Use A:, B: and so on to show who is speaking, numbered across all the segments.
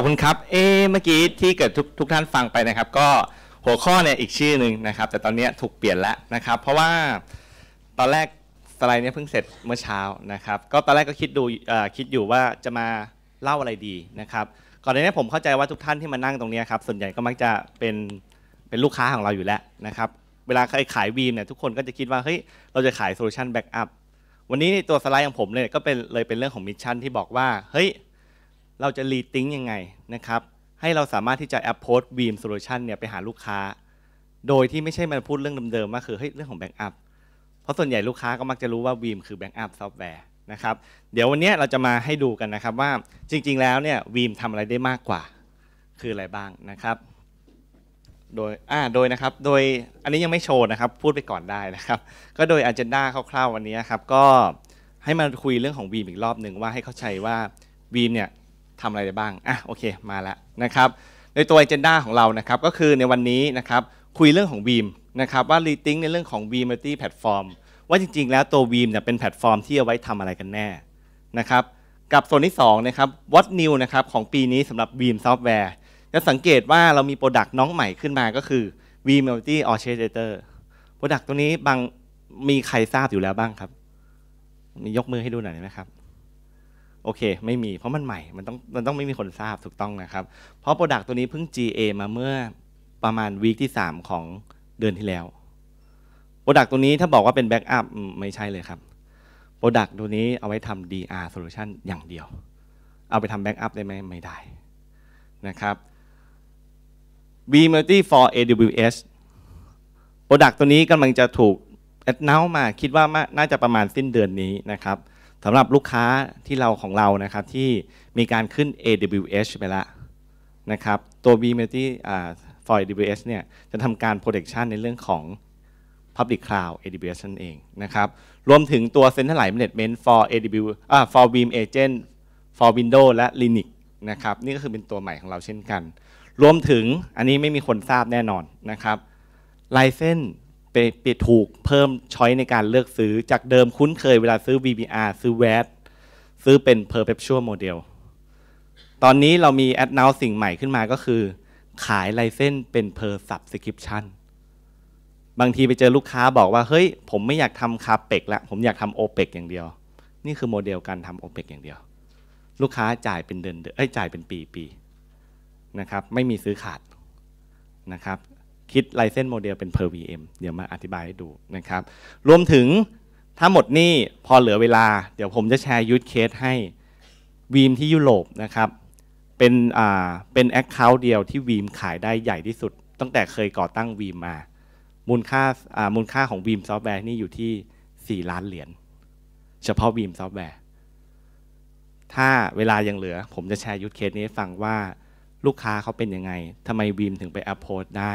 A: อบคุณครับ เอ๊เมื่อกี้ที่เกิดทุกทุกท่านฟังไปนะครับ ก็หัวข้อเนี่ยอีกชื่อหนึ่งนะครับ แต่ตอนนี้ถูกเปลี่ยนแล้วนะครับ เพราะว่าตอนแรกสไลด์เนี่ยเพิ่งเสร็จเมื่อเช้านะครับ ก็ตอนแรกก็คิดดูคิดอยู่ว่าจะมาเล่าอะไรดีนะครับ ก่อนหน้านี้ผมเข้าใจว่าทุกท่านที่มานั่งตรงนี้ครับ ส่วนใหญ่ก็มักจะเป็นเป็นลูกค้าของเราอยู่แล้วนะครับ เวลาใครขายวีมเนี่ยทุกคนก็จะคิดว่า เฮ้ย เราจะขายโซลูชันแบ็กอัพ วันนี้ตัวสไลด์ของผมเนี่ยก็เป็นเลยเป็นเรื่องของมิชชั่นที่บอกว่า เฮ้ยเราจะรีทิ้งยังไงนะครับ ให้เราสามารถที่จะแอปโพสต์วีมโซลูชันเนี่ยไปหาลูกค้า โดยที่ไม่ใช่มาพูดเรื่องเดิมๆ มาคือเฮ้ยเรื่องของแบงกอัพเพราะส่วนใหญ่ลูกค้าก็มักจะรู้ว่าวีมคือแบงกอัพซอฟต์แวร์นะครับ เดี๋ยววันนี้เราจะมาให้ดูกันนะครับว่าจริง ๆ แล้วเนี่ยวีมทำอะไรได้มากกว่า คืออะไรบ้างนะครับ โดย อ่า โดยนะครับ โดย อันนี้ยังไม่โชว์นะครับ พูดไปก่อนได้นะครับ ก็โดยอันเจนดาคร่าวๆวันนี้ครับ ก็ให้มาคุยเรื่องของวีมอีกรอบหนึ่งว่าให้เข้าใจว่าวีมเนี่ยทำอะไรได้บ้าง อ่ะ โอเค มาแล้วนะครับ ในตัวอเจนดาของเรานะครับ ก็คือในวันนี้นะครับ คุยเรื่องของ Veeam นะครับ ว่ารีทิงในเรื่องของ Veeam Multi Platform ว่าจริงๆแล้วตัว Veeam เนี่ยเป็นแพลตฟอร์มที่เอาไว้ทำอะไรกันแน่นะครับ กับส่วนที่2นะครับ What New นะครับของปีนี้สำหรับ Veeam Software จะสังเกตว่าเรามีโปรดักต์น้องใหม่ขึ้นมา ก็คือ Veeam Multi Orchestrator โปรดักต์ตัวนี้บาง มีใครทราบอยู่แล้วบ้างครับ มียกมือให้ดูหน่อยไหมครับโอเค ไม่มี เพราะมันใหม่ มันต้องมันต้องไม่มีคนทราบถูกต้องนะครับ เพราะโปรดักต์ตัวนี้เพิ่ง GA มาเมื่อประมาณวีคที่ 3 ของเดือนที่แล้วโปรดักต์ตัวนี้ถ้าบอกว่าเป็นแบ็กอัพไม่ใช่เลยครับโปรดักต์ตัวนี้เอาไว้ทำ DR solution อย่างเดียว เอาไปทำแบ็กอัพได้ไหมไม่ได้นะครับ v m u l t i for AWS โปรดักต์ตัวนี้กำลังจะถูกแอดนามาคิดว่าน่าจะประมาณสิ้นเดือนนี้นะครับสำหรับลูกค้าที่เราของเรานะครับที่มีการขึ้น a w s ไปแล้วนะครับตัว v m e t i for AWS เนี่ยจะทำการ protection ในเรื่องของ Public Cloud AWS นั่นเองนะครับรวมถึงตัว c e n t r a l i z e Management for AWS for v e a m Agent for Windows และ Linux นะครับนี่ก็คือเป็นตัวใหม่ของเราเช่นกัน รวมถึงอันนี้ไม่มีคนทราบแน่นอนนะครับ License ไปไปถูกเพิ่มช้อยในการเลือกซื้อจากเดิมคุ้นเคยเวลาซื้อ VBR ซื้อแ a t ซื้อเป็น perpetual model ตอนนี้เรามี announce สิ่งใหม่ขึ้นมาก็คือ ขายไลเส้นเป็น per subscription บางทีไปเจอลูกค้าบอกว่าเฮ้ยผมไม่อยากทำคาเปกแล้วผมอยากทำโอเปกอย่างเดียว นี่คือโมเดลการทำโอเปกอย่างเดียว ลูกค้าจ่ายเป็นเดือนเดือนจ่ายเป็นปีปีนะครับ ไม่มีซื้อขาดนะครับคิดไลเซน์โมเดลเป็น per VM เดี๋ยวมาอธิบายให้ดูนะครับ รวมถึงถ้าหมดนี่พอเหลือเวลาเดี๋ยวผมจะแชร์ยูทเคสให้วีมที่ยุโรปนะครับ เป็นอ่าเป็นแอคเคาท์เดียวที่วีมขายได้ใหญ่ที่สุด ตั้งแต่เคยก่อตั้งวีมมามูลค่าอ่ามูลค่าของวีมซอฟต์แวร์นี่อยู่ที่4 ล้านเหรียญเฉพาะวีมซอฟต์แวร์ถ้าเวลายังเหลือผมจะแชร์ยูทเคสนี้ให้ฟังว่าลูกค้าเขาเป็นยังไงทำไมวีมถึงไปอัพโพสได้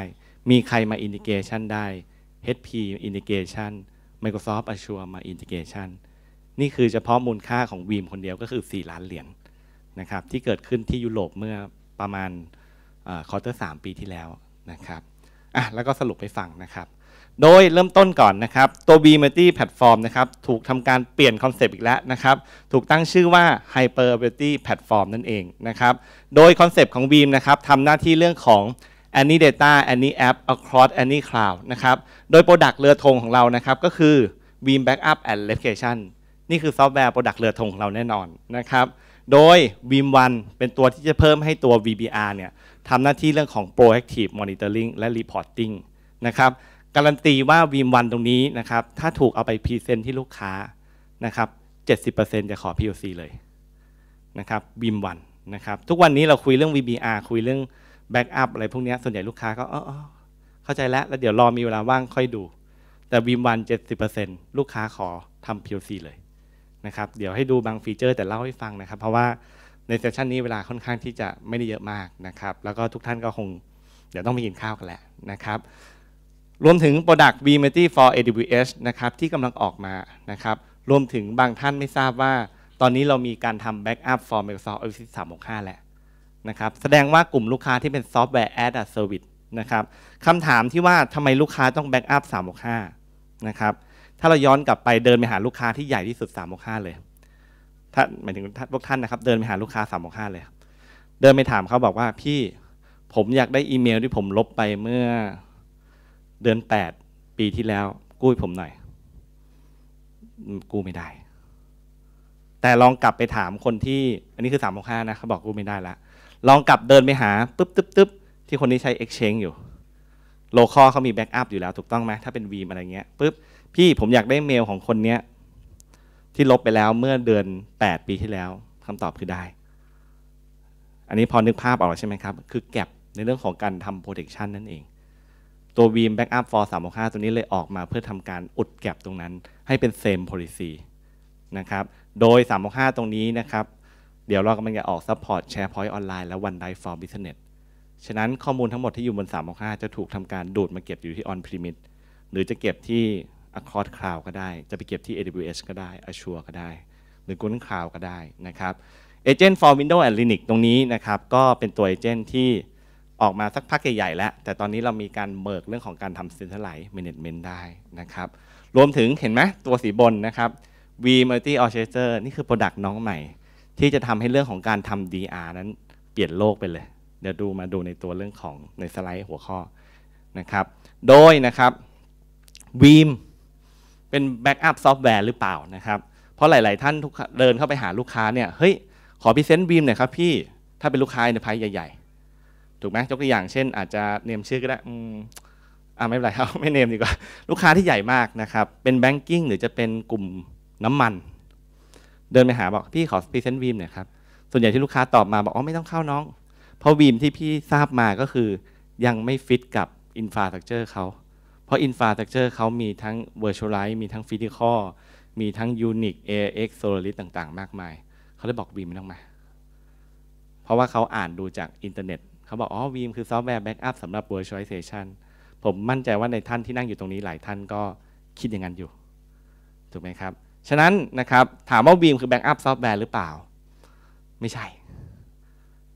A: มีใครมาอินดิเกชันได้ HP อินดิเกชัน Microsoft Azure มาอินดิเกชันนี่คือเฉพาะมูลค่าของวีมคนเดียวก็คือ 4 ล้านเหรียญนนะครับที่เกิดขึ้นที่ยุโรปเมื่อประมาณคอร์เตอร์สปีที่แล้วนะครับอ่ะแล้วก็สรุปไปฟังนะครับ โดยเริ่มต้นก่อนนะครับตัว v m u t i Platform นะครับถูกทำการเปลี่ยนคอนเซปต์อีกแล้วนะครับถูกตั้งชื่อว่า Hyper b i l i t y Platform นั่นเองนะครับโดยคอนเซปต์ของ Beam นะครับทำหน้าที่เรื่องของอันนี้ Data อันนี้ App across อันนี้ Cloud นะครับ โดย Product เรือธงของเรานะครับก็คือ Veeam Backup and Replication นี่คือซอฟต์แวร์ Product เรือธงของเราแน่นอนนะครับ โดย Veeam One เป็นตัวที่จะเพิ่มให้ตัว VBR เนี่ยทำหน้าที่เรื่องของ Proactive Monitoring และ Reporting นะครับ การันตีว่า Veeam One ตรงนี้นะครับถ้าถูกเอาไปพรีเซนต์ที่ลูกค้านะครับ 70%จะขอ POC เลยนะครับ Veeam One นะครับ ทุกวันนี้เราคุยเรื่อง VBR คุยเรื่องแบ็กอัพอะไรพวกนี้ส่วนใหญ่ลูกค้าก็เออเข้าใจแล้วแล้วเดี๋ยวรอมีเวลาว่างค่อยดู แต่วีมวันเจ็ดสิบเปอร์เซนต์ลูกค้าขอทำ POC เลยนะครับเดี๋ยวให้ดูบางฟีเจอร์แต่เล่าให้ฟังนะครับ เพราะว่าในเซสชันนี้เวลาค่อนข้างที่จะไม่ได้เยอะมากนะครับ แล้วก็ทุกท่านก็คง เดี๋ยวต้องไปกินข้าวกันแหละนะครับ รวมถึง Product v m e t i for AWS นะครับที่กำลังออกมานะครับรวมถึงบางท่านไม่ทราบว่า ตอนนี้เรามีการทำ Backup for Microsoft Office 365แหละนะครับแสดงว่ากลุ่มลูกค้าที่เป็นซอฟต์แวร์แอดอเซอร์วิสนะครับคำถามที่ว่าทำไมลูกค้าต้องแบ็กอัพ3มหนะครับ ถ้าเราย้อนกลับไปเดินไปหาลูกค้าที่ใหญ่ที่สุด3มหเลย ถ้าหมายถึงพวกท่านนะครับ เดินไปหาลูกค้า3มหเลย เดินไปถามเขาบอกว่าพี่ผมอยากได้อีเมลที่ผมลบไปเมื่อเดือน8ปีที่แล้ว กู้ผมหน่อย กู้ไม่ได้ แต่ลองกลับไปถามคนที่ อันนี้คือ3ามหกห้านะเขาบอกกู้ไม่ได้ละลองกลับเดินไปหาปึ๊บตึ๊บตึ๊บที่คนนี้ใช้ Exchange อยู่ โลคอลเขามีแบ็กอัพอยู่แล้วถูกต้องไหมถ้าเป็นวีมอะไรเงี้ย ปึ๊บพี่ผมอยากได้เมลของคนเนี้ยที่ลบไปแล้วเมื่อเดือน8 ปีที่แล้วคำตอบคือได้ อันนี้พอนึกภาพออกใช่ไหมครับ คือแก็บในเรื่องของการทำโปรดักชันนั่นเอง ตัว Veeam Backup for 365ตัวนี้เลยออกมาเพื่อทำการอุดแก็บตรงนั้นให้เป็น same policy นะครับโดย365ตรงนี้นะครับเดี๋ยวเรากำลังจะออกซัพพอร์ตแชร์พอยต์ออนไลน์และวันไดฟอร์บิสเนสฉะนั้นข้อมูลทั้งหมดที่อยู่บน3ามห้าจะถูกทำการดูดมาเก็บอยู่ที่ออนพรีมิตหรือจะเก็บที่อะคอร์ดคลาวก็ได้ จะไปเก็บที่ AWS ก็ได้ Azure ก็ได้ หรือกุนคลาวก็ได้นะครับเอเจนต์ for Windows and Linux ตรงนี้นะครับก็เป็นตัวเอเจนต์ที่ออกมาสักพักใหญ่ๆแล้วแต่ตอนนี้เรามีการเมิกเรื่องของการทำซนเซอร์ไลท์แมเนจเมนต์ได้นะครับรวมถึงเห็นไหมตัวสีบนนะครับ V Multi Orchestrator นี่คือ Product น้องใหม่ที่จะทำให้เรื่องของการทำ DR นั้นเปลี่ยนโลกไปเลย เดี๋ยวดูมาดูในตัวเรื่องของในสไลด์หัวข้อนะครับ โดยนะครับ Veeam เป็นแบ็กอัพซอฟต์แวร์หรือเปล่านะครับ เพราะหลาย ๆ ท่านเดินเข้าไปหาลูกค้าเนี่ย เฮ้ย ขอพิเศษ Veeam หน่อยครับ พี่ ถ้าเป็นลูกค้าในภายใหญ่ ๆ ถูกไหมยกตัวอย่างเช่นอาจจะเนมชื่อก็ได้อ่าไม่เป็นไรครับไม่เนมดีกว่า ลูกค้าที่ใหญ่มากนะครับ เป็นแบงกิ้งหรือจะเป็นกลุ่มน้ำมันเดินไปหาบอกพี่ขอพรีเซนต์วีมหน่อยครับส่วนใหญ่ที่ลูกค้าตอบมาบอกอ๋อไม่ต้องเข้าน้อง เพราะวีมที่พี่ทราบมาก็คือยังไม่ฟิตกับอินฟาสตรักเจอร์เขาเพราะอินฟาสตรักเจอร์เขามีทั้งเวอร์ชวลไลซ์มีทั้งฟิสิกอลมีทั้งยูนิคเอเอ็กโซลิสต่างๆ มากมายเขาเลยบอกวีมไม่ต้องมาเพราะว่าเขาอ่านดูจากอินเทอร์เน็ตเขาบอกอ๋อวีมคือซอฟต์แวร์แบ็กอัพสำหรับเวอร์ชวลไลเซชันผมมั่นใจว่าในท่านที่นั่งอยู่ตรงนี้หลายท่านก็คิดอย่างนั้นอยู่ถูกไหมครับฉะนั้นนะครับถามว่าวีมคือแบ็กอัพซอฟต์แวร์หรือเปล่าไม่ใช่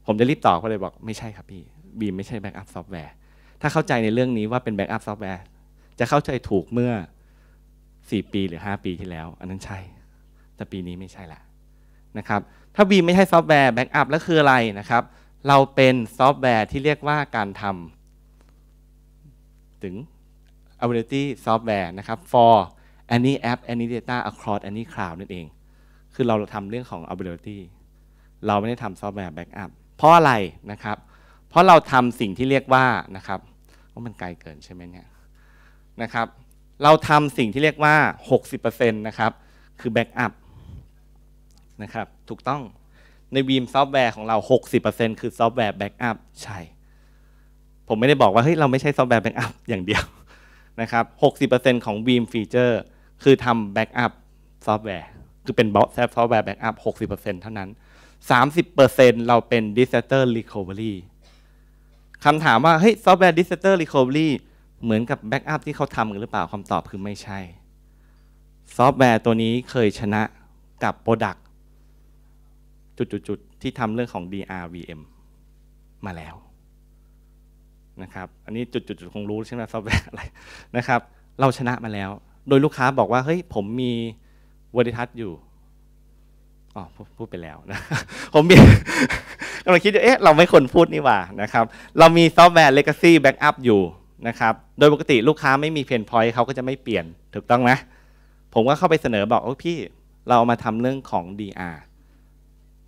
A: ผมจะรีบตอบขาเลยบอก ไม่ใช่ครับพี่วีมไม่ใช่แบ็กอัพซอฟต์แวร์ถ้าเข้าใจในเรื่องนี้ว่าเป็นแบ็กอัพซอฟต์แวร์จะเข้าใจถูกเมื่อ 4 ปีหรือ 5 ปีที่แล้ว อันนั้นใช่ แต่ปีนี้ไม่ใช่ละนะครับถ้าวีมไม่ใช่ซอฟต์แวร์แบ็กอัพแล้วคืออะไรนะครับ เราเป็นซอฟต์แวร์ที่เรียกว่าการทำถึง ability software นะครับ for any app any data across any cloud นั่นเอง คือเราทำเรื่องของ ability เราไม่ได้ทำซอฟต์แวร์แบ็กอัพ เพราะอะไรนะครับ เพราะเราทำสิ่งที่เรียกว่านะครับว่ามันไกลเกินใช่ไหมเนี่ยนะครับ เราทำสิ่งที่เรียกว่า 60%นะครับคือแบ็กอัพนะครับถูกต้องในวีมซอฟต์แวร์ของเรา 60%คือซอฟต์แวร์แบ็กอัพใช่ ผมไม่ได้บอกว่าเฮ้ยเราไม่ใช่ซอฟต์แวร์แบ็กอัพอย่างเดียวนะครับ 60%ของวีมฟีเจอร์คือทำแบ็กอัพซอฟต์แวร์คือเป็นบล็อกแซฟซอฟต์แวร์แบ็กอัพหกสิบเปอร์เซ็นเท่านั้นสามสิบเปอร์เซ็นเราเป็นดิสเตอร์รีคอเวอรี่คำถามว่าเฮ้ยซอฟต์แวร์ดิสเตอร์รีคอเวอรี่เหมือนกับแบ็กอัพที่เขาทำหรือเปล่าคำตอบคือไม่ใช่ ซอฟต์แวร์ตัวนี้เคยชนะกับโปรดักจุดๆที่ทำเรื่องของ DRVM มาแล้วนะครับ อันนี้จุดๆคงรู้ใช่ไหมซอฟต์แวร์อะไรนะครับ เราชนะมาแล้วโดยลูกค้าบอกว่า เฮ้ย ผมมีวริทัศน์อยู่ อ๋อ พูดไปแล้วนะ ผมมีกำลังคิดอยู่เอ๊ะ เราไม่ควรพูดนี่หว่านะครับ เรามีซอฟต์แวร์ Legacy Backup อยู่นะครับ โดยปกติลูกค้าไม่มีเพนพอยต์เขาก็จะไม่เปลี่ยนถูกต้องไหมผมก็เข้าไปเสนอบอกโอ้พี่ เรามาทำเรื่องของ DR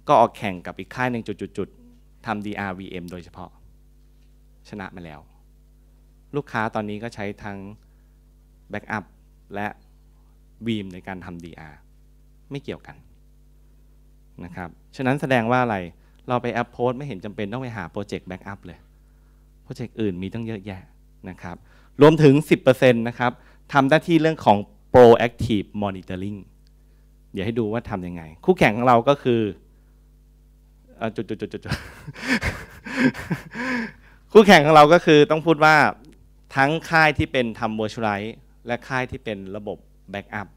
A: ก็ออกแข่งกับอีกค่ายหนึ่งจุดๆทำ DR VM โดยเฉพาะ ชนะมาแล้ว ลูกค้าตอนนี้ก็ใช้ทั้งแบ็กอัพและวีมในการทำ DR ไม่เกี่ยวกันนะครับ ฉะนั้นแสดงว่าอะไร เราไปแอปโพสไม่เห็นจำเป็นต้องไปหาโปรเจกต์แบ็กอัพเลย โปรเจกต์อื่นมีตั้งเยอะแยะนะครับ รวมถึง 10%นะครับ ทำหน้าที่เรื่องของ proactive monitoring เดี๋ยวให้ดูว่าทำยังไง คู่แข่งของเราก็คือจุดจุดจุคู่แข่งของเราก็คือต้องพูดว่าทั้งค่ายที่เป็นทำ virtualize และค่ายที่เป็นระบบแบ็กอัพ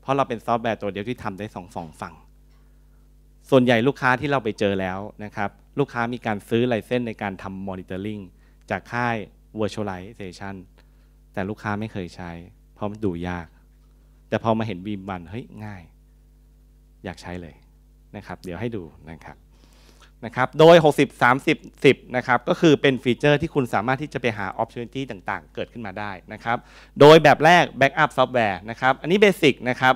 A: เพราะเราเป็นซอฟต์แวร์ตัวเดียวที่ทำได้สองสองฝั่งส่วนใหญ่ลูกค้าที่เราไปเจอแล้วนะครับ ลูกค้ามีการซื้อไลเซนในการทำมอนิเตอร์ลิงจากค่าย virtualization แต่ลูกค้าไม่เคยใช้เพราะมันดูยาก แต่พอมาเห็นบีมบันเฮ้ย ง่าย อยากใช้เลยนะครับ เดี๋ยวให้ดูนะครับนะครับโดย60 30 10นะครับ ก็คือเป็นฟีเจอร์ที่คุณสามารถที่จะไปหา opportunity ต่างๆ เกิดขึ้นมาได้นะครับ โดยแบบแรก backup software นะครับ อันนี้เบสิกนะครับ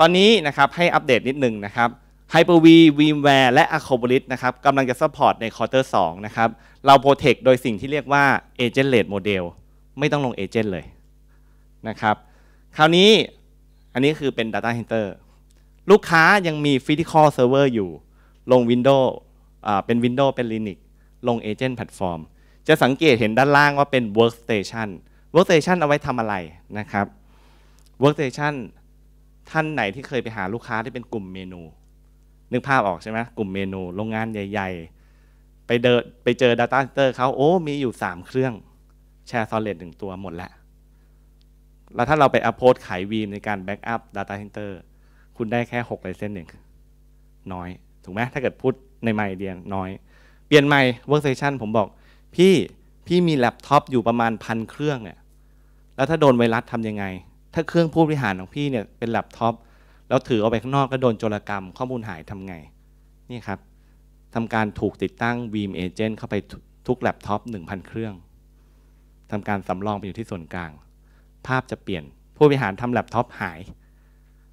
A: ตอนนี้นะครับให้อัปเดตนิดนึงนะครับ Hyper-V VMware และ a c o b l i t นะครับกำลังจะัพพอร์ตในคอร์เตอร์2นะครับ เราโปรเทคโดยสิ่งที่เรียกว่า agentless model ไม่ต้องลง agent เลยนะครับ คราวนี้อันนี้คือเป็น data center ลูกค้ายังมี physical server อยู่ ลง Windows เป็น Windows เป็น Linux ลง Agent Platform จะสังเกตเห็นด้านล่างว่าเป็น Workstation Workstation เอาไว้ทำอะไรนะครับ Workstation ท่านไหนที่เคยไปหาลูกค้าที่เป็นกลุ่มเมนูนึกภาพออกใช่ไหมกลุ่มเมนูโรงงานใหญ่ ๆ ไปเดินไปเจอ Data Center เขาโอ้ มีอยู่3เครื่องแชร์ Solid หนึ่งตัวหมดแล้วแล้วถ้าเราไปอัพโพสขายวีมในการแบ็กอัพ Data Center คุณได้แค่6ไลเซนหนึ่งน้อยถูกไหมถ้าเกิดพูดในไมเดียนน้อยเปลี่ยนใหม่เวิร์กเซชันผมบอก พี่ พี่มีแล็ปท็อปอยู่ประมาณพันเครื่องเนี่ยแล้วถ้าโดนไวรัสทํำยังไง ถ้าเครื่องผู้บริหารของพี่เนี่ยเป็นแล็ปท็อปแล้วถือเอาไปข้างนอกก็โดนโจรกรรมข้อมูลหายทำไง นี่ครับทำการถูกติดตั้ง v ีมเอเจนเข้าไปทุกแล็ปท็อป1,000 เครื่องทำการสารองไปอยู่ที่ส่วนกลาง ภาพจะเปลี่ยนผู้บริหารทำแล็ปท็อปหาย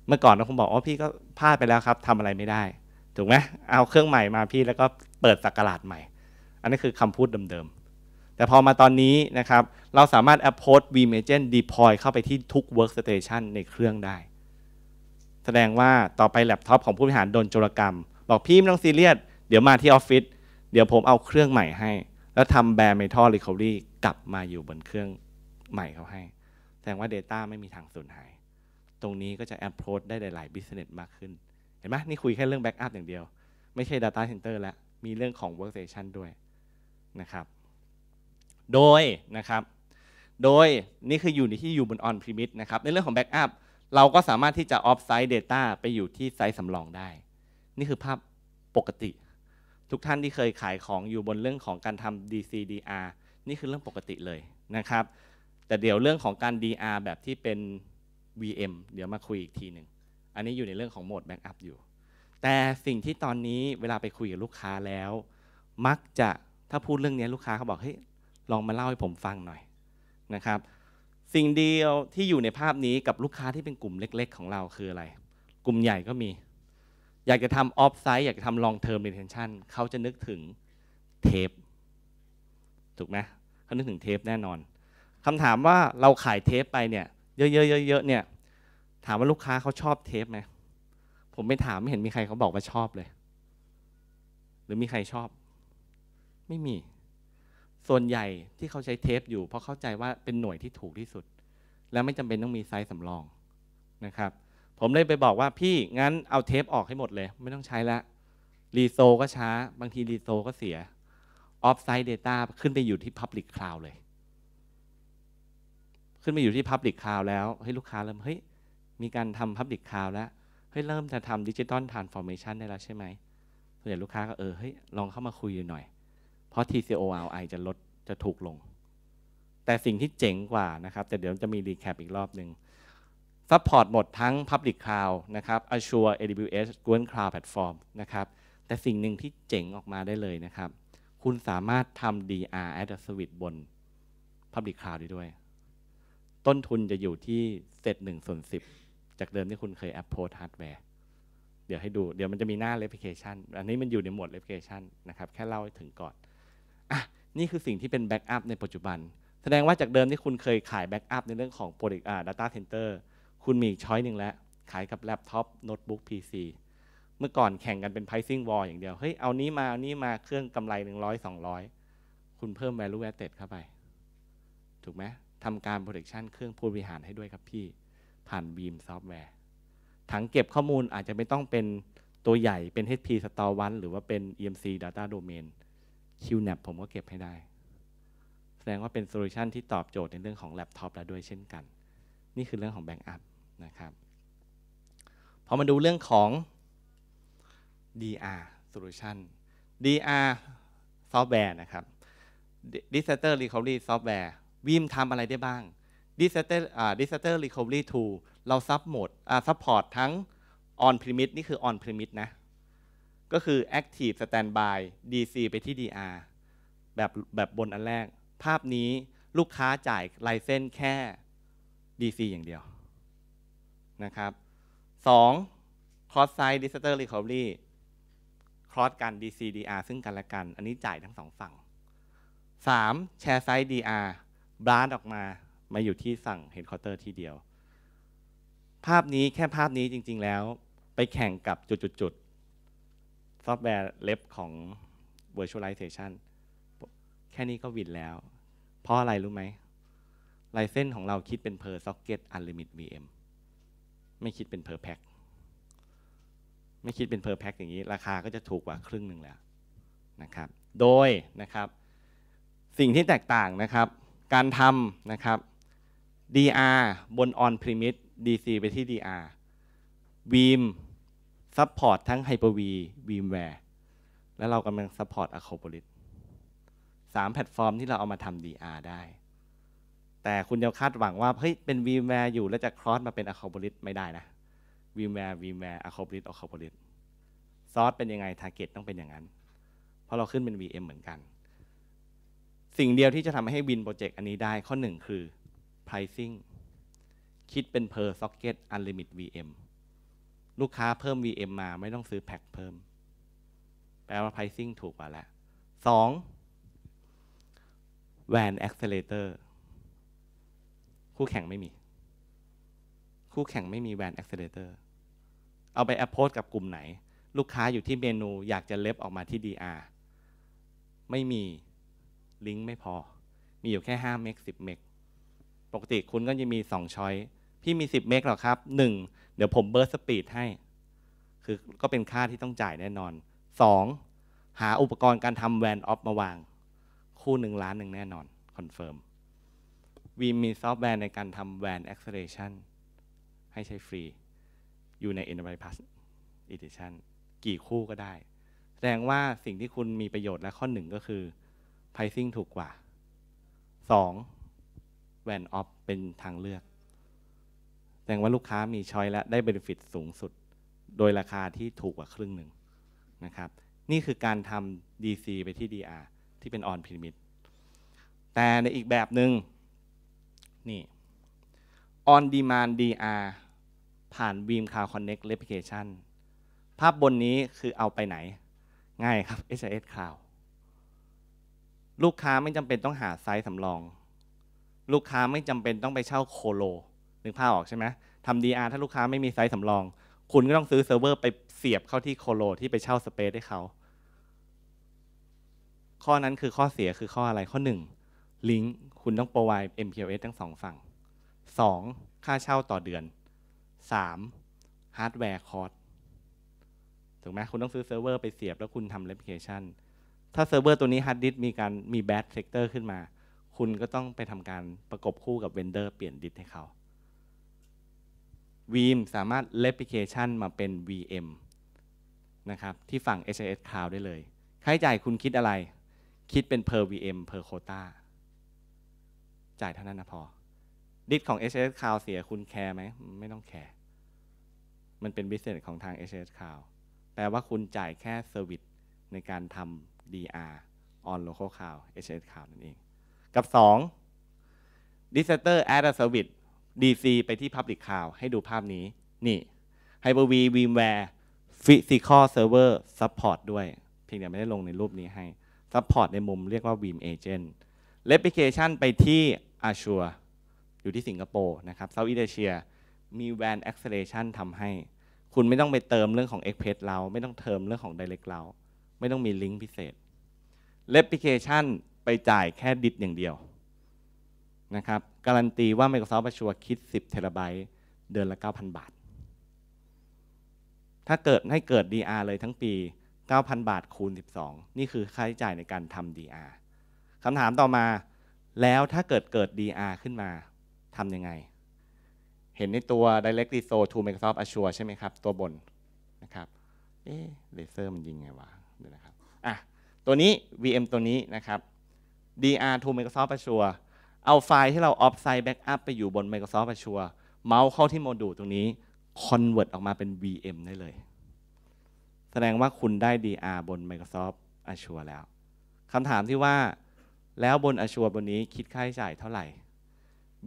A: เมื่อก่อนเราคงบอกว่าพี่ก็พลาดไปแล้วครับทำอะไรไม่ได้ถูกไหมเอาเครื่องใหม่มาพี่แล้วก็เปิดสักราดใหม่ อันนี้คือคำพูดเดิมๆแต่พอมาตอนนี้นะครับ เราสามารถ approach v m a g e n t deploy เข้าไปที่ทุก workstation ในเครื่องได้ แสดงว่าต่อไปแล็ปท็อปของผู้บริหารโดนโจรกรรม บอกพี่ไม่ต้องซีเรียสเดี๋ยวมาที่ออฟฟิศ เดี๋ยวผมเอาเครื่องใหม่ให้ แล้วทำแบร์เมทัลรีคอรี่กลับมาอยู่บนเครื่องใหม่เขาให้ แสดงว่า Data ไม่มีทางสูญหาย ตรงนี้ก็จะ approach ได้หลายๆ business มากขึ้นเห็นไหมนี่คุยแค่เรื่องแบ็กอัพอย่างเดียว ไม่ใช่ Data Center แล้วมีเรื่องของ Workstation ด้วยนะครับ โดยนะครับ โดยนี่คืออยู่ในที่อยู่บน On Premise นะครับในเรื่องของ Backup เราก็สามารถที่จะ Offsite Data ไปอยู่ที่ไซต์สำรองได้ นี่คือภาพปกติ ทุกท่านที่เคยขายของอยู่บนเรื่องของการทำ DCDR นี่คือเรื่องปกติเลยนะครับ แต่เดี๋ยวเรื่องของการ DR แบบที่เป็น VM เดี๋ยวมาคุยอีกทีหนึ่งอันนี้อยู่ในเรื่องของโหมดแบ็กอัพอยู่ แต่สิ่งที่ตอนนี้เวลาไปคุยกับลูกค้าแล้ว มักจะถ้าพูดเรื่องนี้ลูกค้าเขาบอกเฮ้ย ลองมาเล่าให้ผมฟังหน่อยนะครับ สิ่งเดียวที่อยู่ในภาพนี้กับลูกค้าที่เป็นกลุ่มเล็ก ๆ ของเราคืออะไร กลุ่มใหญ่ก็มี อยากจะทำออฟไซต์อยากจะทำลองเทอร์มเรเทนชั่นเขาจะนึกถึงเทปถูกไหมเขานึกถึงเทปแน่นอนคำถามว่าเราขายเทปไปเนี่ยเยอะๆๆเนี่ยถามว่าลูกค้าเขาชอบเทปไหม ผมไปถามไม่เห็นมีใครเขาบอกว่าชอบเลย หรือมีใครชอบ ไม่มี ส่วนใหญ่ที่เขาใช้เทปอยู่ เพราะเข้าใจว่าเป็นหน่วยที่ถูกที่สุด และไม่จำเป็นต้องมีไซส์สำรองนะครับ ผมเลยไปบอกว่าพี่งั้นเอาเทป ออกให้หมดเลย ไม่ต้องใช้ละรีโซก็ช้า บางทีรีโซก็เสีย ออฟไซด์เดต้าขึ้นไปอยู่ที่ Public Cloud เลย ขึ้นไปอยู่ที่ Public Cloud แล้วให้ลูกค้าเริ่มเฮ้ยมีการทำพับดิคคาวแล้ว เฮ้ยเริ่มจะทำดิจิตอลทรานส์ฟอร์เมชันได้แล้วใช่ไหมส่วนใหญ่ลูกค้าก็เออเฮ้ย ลองเข้ามาคุยอยู่หน่อย เพราะ TCO ROI จะลดจะถูกลง แต่สิ่งที่เจ๋งกว่านะครับ แต่เดี๋ยวจะมีรีแคปอีกรอบหนึ่งซัพพอร์ตหมดทั้ง Public Cloud นะครับ Azure AWS g o o g l e Cloud Platform นะครับ แต่สิ่งหนึ่งที่เจ๋งออกมาได้เลยนะครับ คุณสามารถทำ DR as a service บน Public Cloud ได้ด้วย ต้นทุนจะอยู่ที่เซตหนึ่งส่วนสิบจากเดิมที่คุณเคยแอปโพสฮาร์ดแวร์เดี๋ยวให้ดูเดี๋ยวมันจะมีหน้าเลพิเคชันอันนี้มันอยู่ในหมวดเลพิเคชันนะครับแค่เล่าถึงก่อนอ่ะนี่คือสิ่งที่เป็นแบ็กอัพในปัจจุบัน แสดงว่าจากเดิมที่คุณเคยขายแบ็กอัพในเรื่องของโปรดักต์อ่าดัตต้าเซ็นเตอร์คุณมีช้อยหนึ่งแล้วขายกับแล็ปท็อปโน้ตบุ๊กพีซีเมื่อก่อนแข่งกันเป็นไพซิ่งวอลอย่างเดียวเฮ้ยเอานี้มาเอานี้มาเครื่องกำไรหนึ่งร้อยสองร้อยคุณเพิ่ม value added เข้าไป ถูกไหมทำการ p r o ด e c t i o n เครื่องผู้บริหารให้ด้วยครับพี่ผ่านบีมซอฟต์แวร์ถังเก็บข้อมูลอาจจะไม่ต้องเป็นตัวใหญ่เป็น HP Store One หรือว่าเป็น EMC Data Domain QNAP ผมก็เก็บให้ได้ แสดงว่าเป็นโซลูชันที่ตอบโจทย์ในเรื่องของแล็ปท็อปแล้วด้วยเช่นกัน นี่คือเรื่องของแบงกอัพนะครับพอมาดูเรื่องของ DR solution DR ซอฟต์แวร์นะครับ Disaster Recovery Software วิมทำอะไรได้บ้างดิส a ต t e r d i s a s อร์ Recovery t o เราซับโหมดซับพอร์ตทั้งออนพรีมิตนี่คือออนพรีมิตนะ ก็คือ Active Standby DC ไปที่ DR แบบแบบบนอันแรก ภาพนี้ลูกค้าจ่ายลายเส้นแค่ DC อย่างเดียวนะครับ 2. Cross Site Disaster Recovery ครอสกัน DC DR ซึ่งกันและกัน อันนี้จ่ายทั้งสองฝั่ง 3. แชร์ไซด์ DR บลาดออกมามาอยู่ที่สั่งเฮดคอร์เตอร์ที่เดียว ภาพนี้แค่ภาพนี้จริง ๆแล้ว ไปแข่งกับจุดๆซอฟต์แวร์เล็บของ virtualization แค่นี้ก็วินแล้วเพราะอะไรรู้ไหมลายเส้นของเราคิดเป็น per socket unlimit VM ไม่คิดเป็น per pack ไม่คิดเป็น per pack อย่างนี้ ราคาก็จะถูกกว่าครึ่งหนึ่งแล้วนะครับ โดยนะครับ สิ่งที่แตกต่างนะครับ การทำนะครับ DR บน On Premise DC ไปที่ DR Veeam ซัพพอร์ตทั้ง Hyper-V VMware แล้วเรากำลังซัพพอร์ต a c o p o l i s สามแพลตฟอร์มที่เราเอามาทำ DR ได้ แต่คุณจะคาดหวังว่าเฮ้ยเป็น VMware อยู่แล้วจะครอสมาเป็น a c o p o l i s ไม่ได้นะ VMware VMware a c o p o l i s a c o p o l i s ซอสเป็นยังไง Target ต้องเป็นอย่างนั้นเพราะเราขึ้นเป็น VM เหมือนกัน สิ่งเดียวที่จะทำให้วินโปรเจกต์อันนี้ได้ข้อหนึ่งคือ pricing คิดเป็น per socket unlimit VM ลูกค้าเพิ่ม VM มา ไม่ต้องซื้อแพ็คเพิ่มแปลว่า pricing ถูกกว่าแล้วสอง WAN accelerator คู่แข่งไม่มี คู่แข่งไม่มี WAN accelerator เอาไป approach กับกลุ่มไหน ลูกค้าอยู่ที่เมนูอยากจะเล็บออกมาที่ DR ไม่มี ลิงก์ไม่พอ มีอยู่แค่ 5 เมก10 เมกปกติคุณก็จะมี2ช้อยพี่มี10เมกหรอครับ 1. เดี๋ยวผมเบิร์สปีดให้คือก็เป็นค่าที่ต้องจ่ายแน่นอน 2. หาอุปกรณ์การทำแวนออฟมาวาง คู่หนึ่งล้านหนึ่งแน่นอนคอนเฟิร์มวีมีซอฟต์แวร์ในการทำแวนแอคเซเลชันให้ใช้ฟรีอยู่ใน Enterprise Plus Edition กี่คู่ก็ได้แสดงว่าสิ่งที่คุณมีประโยชน์และข้อหนึ่งก็คือ pricing ถูกกว่า 2. แวนออฟเป็นทางเลือกแสดงว่าลูกค้ามีช้อยและได้เบนฟิตสูงสุด โดยราคาที่ถูกกว่าครึ่งหนึ่งนะครับ นี่คือการทำ DC ไปที่ DR ที่เป็นออนพิมิตแต่ในอีกแบบหนึง่งนี่ on demand DR ผ่านว e a m Cloud Connect Replication ภาพบนนี้คือเอาไปไหนง่ายครับ HIS Cloud ลูกค้าไม่จำเป็นต้องหาไซส์สำรองลูกค้าไม่จำเป็นต้องไปเช่าโคโลนึกภาพออกใช่ไหมทำดีอาร์ถ้าลูกค้าไม่มีไซส์สำรอง คุณก็ต้องซื้อเซิร์ฟเวอร์ไปเสียบเข้าที่โคโล ที่ไปเช่าสเปซให้เขา ข้อนั้นคือข้อเสียคือข้ออะไรข้อ1ลิงก์คุณต้องโปรไว MPLS ทั้งสองฝั่ง 2. ค่าเช่าต่อเดือน 3. ฮาร์ดแวร์คอร์สถูกไหมคุณต้องซื้อเซิร์ฟเวอร์ไปเสียบแล้วคุณทำเลปลเคชันถ้าเซิร์ฟเวอร์ตัวนี้ฮาร์ดดิสมีการมีแบตเซกเตอร์ขึ้นมาคุณก็ต้องไปทำการประกบคู่กับเวนเดอร์เปลี่ยนดิสให้เขาวีมสามารถเลปิเคชันมาเป็น VM นะครับที่ฝั่ง h s Cloud ได้เลย ค่าใช้จ่ายคุณคิดอะไร คิดเป็น per VM per quota จ่ายเท่านั้นนะพอ ดิสของ h s Cloud เสียคุณแคร์ไหม ไม่ต้องแคร์ มันเป็นบิสเนสของทาง h s Cloud แปลว่าคุณจ่ายแค่เซอร์วิสในการทำ DR on local cloud h s Cloud นั่นเองกับ2 Disaster as a Service DC ไปที่ Public Cloud ให้ดูภาพนี้ นี่ Hyper-V VMware Physical Server Support ด้วยเพียงแต่ไม่ได้ลงในรูปนี้ให้ Support ในมุมเรียกว่า Veeam Agent Replication ไปที่ Azure อยู่ที่สิงคโปร์นะครับ Southeast Asia มี WAN Acceleration ทำให้ คุณไม่ต้องไปเติมเรื่องของ Express เราไม่ต้องเติมเรื่องของ Direct เราไม่ต้องมีลิงก์พิเศษ Replication ไปจ่ายแค่ดิสอย่างเดียวนะครับการันตีว่า Microsoft Azure คิด10เทราไบต์เดือนละ 9,000 บาท ถ้าเกิดให้เกิด DR เลยทั้งปี 9,000 บาท คูณ 12 นี่คือค่าใช้จ่ายในการทำ DR คำถามต่อมา แล้วถ้าเกิดเกิด DR ขึ้นมาทำยังไง เห็นในตัว Direct Reso to Microsoft Azure ใช่ไหมครับ ตัวบนนะครับเอ๊เลเซอร์มันยิงไงวะเดี๋ยวนะครับอ่ะตัวนี้ VM ตัวนี้นะครับ DR to Microsoft Azure เอาไฟล์ที่เรา offsite backup ไปอยู่บน Microsoft Azure เมาส์เข้าที่โมดูลตรงนี้ convert ออกมาเป็น VM ได้เลย แสดงว่าคุณได้ DR บน Microsoft Azure แล้วคำถามที่ว่า แล้วบน Azure บนนี้คิดค่าใช้จ่ายเท่าไหร่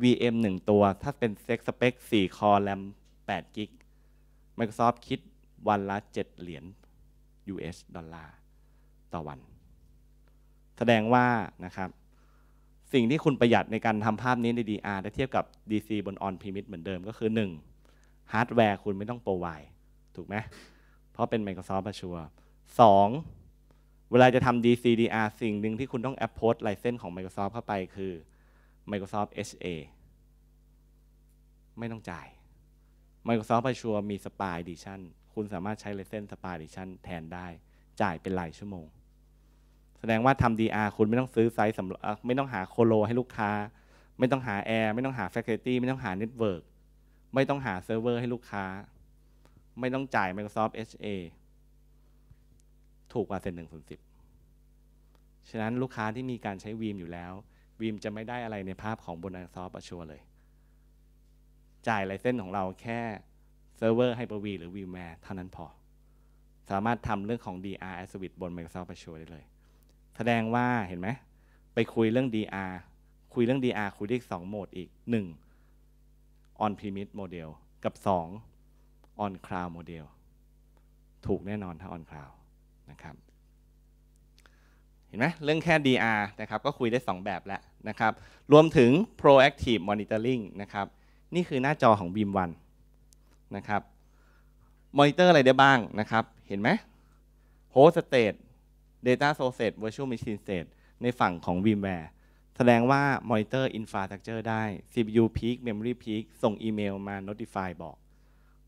A: VM 1 ตัวถ้าเป็น Sex Spec 4คอร์แรม8กิก Microsoft คิดวันละ 7 เหรียญ US ดอลลาร์ต่อวันแสดงว่านะครับสิ่งที่คุณประหยัดในการทำภาพนี้ใน DR ถ้าเทียบกับ DC บน On Premise เหมือนเดิมก็คือ 1. ฮาร์ดแวร์คุณไม่ต้องโปรไวถูกไหมเพราะเป็น Microsoft ประชัวสองเวลาจะทำ DC DR สิ่งหนึ่งที่คุณต้องแอปโพสต์ไลเซนสนของ Microsoft เข้าไป คือ Microsoft HA ไม่ต้องจ่าย Microsoft ประชัวมี Spy Edition คุณสามารถใช้ไลเซนสป Spy Edition แทนได้จ่ายเป็นรายชั่วโมงแสดงว่าทำ DR คุณไม่ต้องซื้อไซส์สำไม่ต้องหาโคโลให้ลูกค้า ไม่ต้องหาแอร์ไม่ต้องหาแฟคเอตี้ไม่ต้องหาเน็ตเวิร์กไม่ต้องหาเซิร์ฟเวอร์ให้ลูกค้า ไม่ต้องจ่าย Microsoft HA ถูกกว่าเซ็นหนึ่งส่วนสิบฉะนั้นลูกค้าที่มีการใช้วีมอยู่แล้ววีมจะไม่ได้อะไรในภาพของบน m อ c r o อ o f ั a z u r เลย จ่ายลายเส้นของเราแค่ เซิร์ฟเวอร์ไฮเปอร์วีหรือวีแมร์เท่านั้นพอสามารถทำเรื่องของ DR as Service บน Microsoft Azure ได้เลยแสดงว่าเห็นไหมไปคุยเรื่อง DR คุยเรื่อง DR คุยได้สองโหมดอีก 1. on premise model กับ 2. on cloud model ถูกแน่นอนถ้า on cloud นะครับ เห็นไหมเรื่องแค่ DR นะครับก็คุยได้ 2 แบบแล้วนะครับรวมถึง proactive monitoring นะครับนี่คือหน้าจอของ b e m o n นะครับมอนิเตอร์อะไรได้บ้างนะครับเห็นไหม host state Data Source s t a Virtual Machine State ในฝั่งของ VMware แสดงว่า Monitor Infrastructure ได้ CPU Peak Memory Peak ส่งอีเมลมา Notify บอก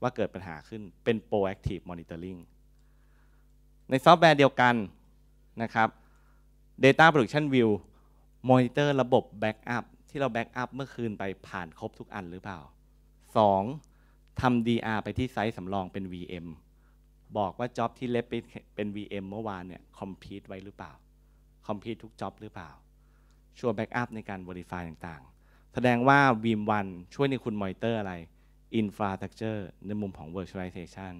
A: ว่าเกิดปัญหาขึ้นเป็น Proactive Monitoring ในซอฟต์แวร์เดียวกันนะครับ Data Production View มอนิเตอร์ระบบ Backup ที่เรา Backup เมื่อคืนไปผ่านครบทุกอันหรือเปล่า 2. ทำา DR ไปที่ไซต์สำรองเป็น VM บอกว่าจ็อบที่เล็บเป็น VM เมื่อวานเนี่ยคอมพิวต์ไว้หรือเปล่า คอมพิวต์ทุกจ็อบหรือเปล่า ช่วยแบ็กอัพในการบริไฟต่างๆ แสดงว่า Veeam 1ช่วยในคุณมอนิเตอร์อะไรอนฟราสตรักเจอร์ในมุมของ Virtualization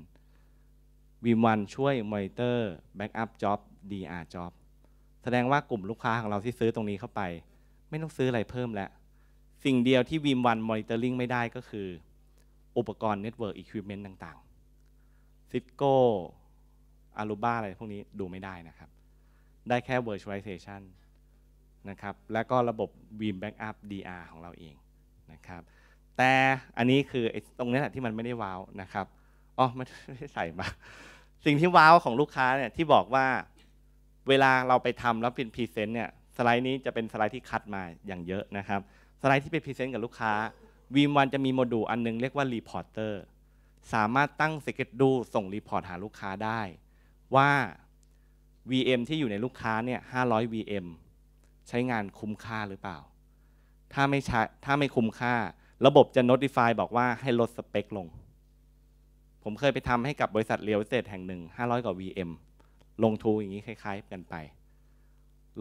A: Veeam 1ช่วยมอนิเตอร์ แบ็กอัพจ็อบ DR job แสดงว่ากลุ่มลูกค้าของเราที่ซื้อตรงนี้เข้าไป ไม่ต้องซื้ออะไรเพิ่มแล้ว สิ่งเดียวที่ v m e a m 1 Monitoring ไม่ได้ก็คือ อุปกรณ์ Network Equipment ต่างซิสโก้อารูบ้าอะไรพวกนี้ดูไม่ได้นะครับ ได้แค่ virtualization นะครับ และก็ระบบ Veeam Backup DR ของเราเองนะครับ แต่อันนี้คือตรงนี้แหละที่มันไม่ได้ว้าวนะครับ อ๋อไม่ได้ใส่มา สิ่งที่ว้าวของลูกค้าเนี่ยที่บอกว่าเวลาเราไปทำแล้วเป็นพรีเซนต์เนี่ย สไลด์นี้จะเป็นสไลด์ที่คัดมาอย่างเยอะนะครับ สไลด์ที่เป็นพรีเซนต์กับลูกค้าวีมวันจะมีโมดูลอันนึงเรียกว่ารีพอร์เตอร์สามารถตั้งสเก e ดูส่งรีพอร์ตหาลูกค้าได้ ว่า VM ที่อยู่ในลูกค้าเนี่ย500 VM ใช้งานคุ้มค่าหรือเปล่า ถ้าไม่ใช้ถ้าไม่คุ้มค่า ระบบจะ notify บอกว่าให้ลดสเปคลง ผมเคยไปทำให้กับบริษัทเรียวเศษแห่งหนึ่ง 500กว่า VM ลงทูอย่างนี้คล้าย ๆ กันไป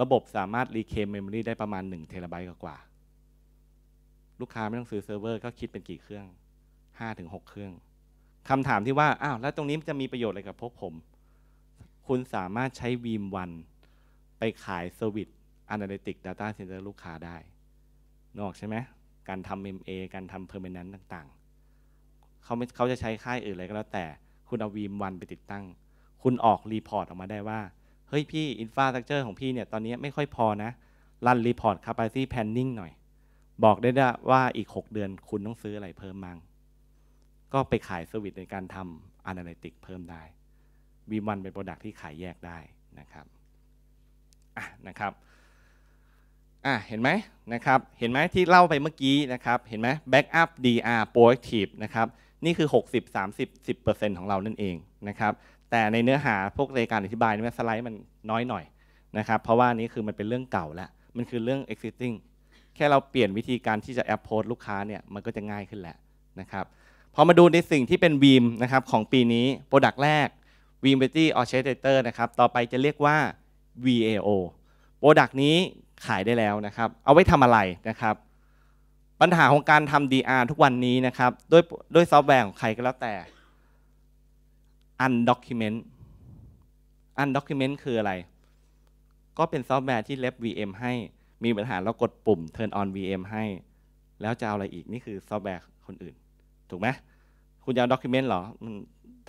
A: ระบบสามารถรีเคมเมมโมรีได้ประมาณ1เทราไบต์กว่าลูกค้าไม่ต้องซื้อเซิร์ฟเวอร์ก็คิดเป็นกี่เครื่อง 5-6 เครื่องคำถามที่ว่า อ้าว แล้วตรงนี้จะมีประโยชน์อะไรกับพวกผม คุณสามารถใช้วีมวันไปขายเซอร์วิสลิติกด i ต้าเซ็นเตอร์ลูกค้าได้นอกใช่ไหมการทำ MA การทำเพอร์เมน n นต่างๆ เขาไม่เขาจะใช้ค่ายอื่นอะไรก็แล้วแต่ คุณเอาวีมวันไปติดตั้ง คุณออกรีพอร์ตออกมาได้ว่า เฮ้ยพี่อินฟาสตรักเจอร์ของพี่เนี่ย ตอนนี้ไม่ค่อยพอนะรันรีพอร์ตคาปาซีแพนนิ่งหน่อย บอกได้ว่าอีก 6 เดือน คุณต้องซื้ออะไรเพิ่มมั่งก็ไปขายเซอร์วิสในการทำอนาลิติกเพิ่มได้วีมันเป็นโปรดักที่ขายแยกได้นะครับอ่ะนะครับอ่ะเห็นไหมนะครับ เห็นไหมที่เล่าไปเมื่อกี้นะครับ เห็นไหมแบ Backup DR p ร o a c t ทีฟนะครับ นี่คือ 60 30 10%ของเรานั่นเองนะครับ แต่ในเนื้อหาพวกรายการอธิบายนี่สไลด์มันน้อยหน่อยนะครับ เพราะว่านี้คือมันเป็นเรื่องเก่าแล้วมันคือเรื่อง existing แค่เราเปลี่ยนวิธีการที่จะแอปโพสลูกค้าเนี่ยมันก็จะง่ายขึ้นแหละนะครับพอมาดูในสิ่งที่เป็นวีมนะครับของปีนี้ โปรดักต์แรก v ีมเบตตี้ออเชสเตอร์นะครับ ต่อไปจะเรียกว่า VAO โปรดักต์นี้ขายได้แล้วนะครับ เอาไว้ทำอะไรนะครับ ปัญหาของการทำ DR ทุกวันนี้นะครับ ด้วยด้วยซอฟต์แวร์ของใครก็แล้วแต่ Undocument Undocument คืออะไร ก็เป็นซอฟต์แวร์ที่เล็บ VM ให้มีปัญหาเรากดปุ่ม Turn on VM ให้ แล้วจะเอาอะไรอีก นี่คือซอฟต์แวร์คนอื่นถูกไหมคุณจะเอาด็อกิเมนต์หรอมัน